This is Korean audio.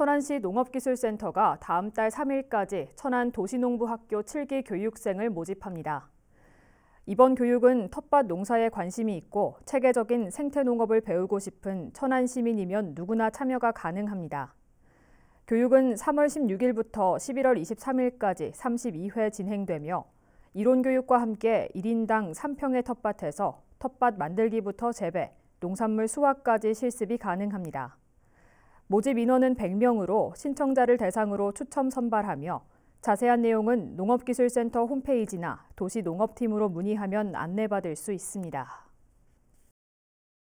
천안시 농업기술센터가 다음 달 3일까지 천안 도시농부학교 7기 교육생을 모집합니다. 이번 교육은 텃밭 농사에 관심이 있고 체계적인 생태농업을 배우고 싶은 천안 시민이면 누구나 참여가 가능합니다. 교육은 3월 16일부터 11월 23일까지 32회 진행되며 이론 교육과 함께 1인당 3평의 텃밭에서 텃밭 만들기부터 재배, 농산물 수확까지 실습이 가능합니다. 모집 인원은 100명으로 신청자를 대상으로 추첨 선발하며 자세한 내용은 농업기술센터 홈페이지나 도시농업팀으로 문의하면 안내받을 수 있습니다.